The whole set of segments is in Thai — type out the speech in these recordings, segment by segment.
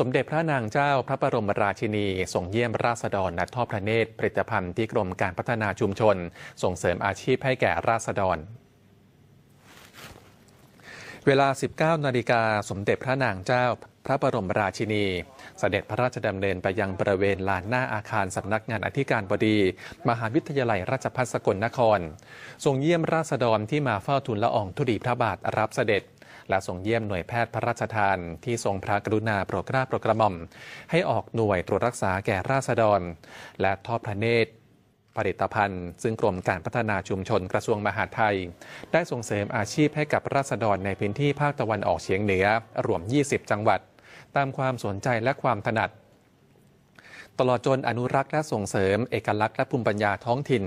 สมเด็จพระนางเจ้าพระบรมราชินีส่งเยี่ยมราษฎรนัดทอดพระเนตรผลิตภัณฑ์ที่กรมการพัฒนาชุมชน ส่งเสริมอาชีพให้แก่ราษฎร เวลา 19 นาฬิกาสมเด็จพระนางเจ้า พระบรมราชินี เสด็จพระราชดำเนินไปยังบริเวณลานหน้าอาคารสำนักงานอธิการบดี มหาวิทยาลัยราชภัฏสกลนครทรงเยี่ยมราษฎรที่มาเฝ้าทูลละอองธุลีพระบาทรับเสด็จและส่งเยี่ยมหน่วยแพทย์พระราชทาน ที่ทรงพระกรุณาโปรดเกล้าโปรดกระหม่อม ให้ออกหน่วยตรวจรักษาแก่ราษฎร และทอดพระเนตรผลิตภัณฑ์ ซึ่งกรมการพัฒนาชุมชนกระทรวงมหาดไทย ได้ส่งเสริมอาชีพให้กับราษฎรในพื้นที่ภาคตะวันออกเฉียงเหนือรวม 20 จังหวัด ตามความสนใจและความถนัดตลอดจนอนุรักษ์และส่งเสริม เอกลักษณ์และภูมิปัญญาท้องถิ่น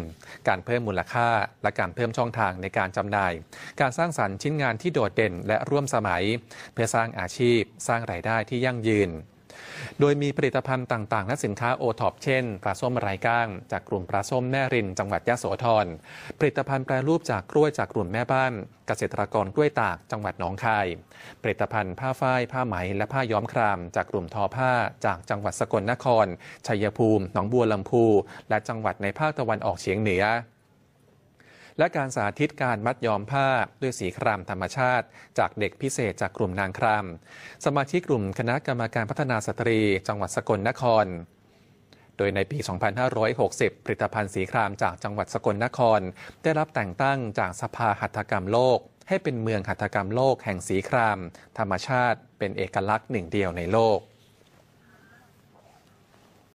การเพิ่มมูลค่า และการเพิ่มช่องทางในการจำหน่าย การสร้างสรรค์ชิ้นงานที่โดดเด่นและร่วมสมัย เพื่อสร้างอาชีพสร้างรายได้ที่ยั่งยืนโดยมีผลิตภัณฑ์ต่างๆและสินค้าโอท็อปเช่นปลาส้มไร้ก้าง จากกลุ่มปลาส้มแม่รินจังหวัดยะโสธร ผลิตภัณฑ์แปรรูปจากกล้วยจากกลุ่มแม่บ้าน เกษตรกรกล้วยตากจังหวัดหนองคาย ผลิตภัณฑ์ผ้าฝ้ายผ้าไหมและผ้าย้อมคราม จากกลุ่มทอผ้าจากจังหวัดสกลนครชัยภูมิหนองบัวลำพูและจังหวัดในภาคตะวันออกเฉียงเหนือและการสาธิตการมัดย้อมผ้าด้วยสีครามธรรมชาติ จากเด็กพิเศษจากกลุ่มนางคราม สมาชิกกลุ่มคณะกรรมการพัฒนาสตรี จังหวัดสกลนคร โดยในปี 2560 ผลิตภัณฑ์สีครามจากจังหวัดสกลนคร ได้รับแต่งตั้งจากสภาหัตถกรรมโลก ให้เป็นเมืองหัตถกรรมโลกแห่งสีครามธรรมชาติ เป็นเอกลักษณ์หนึ่งเดียวในโลก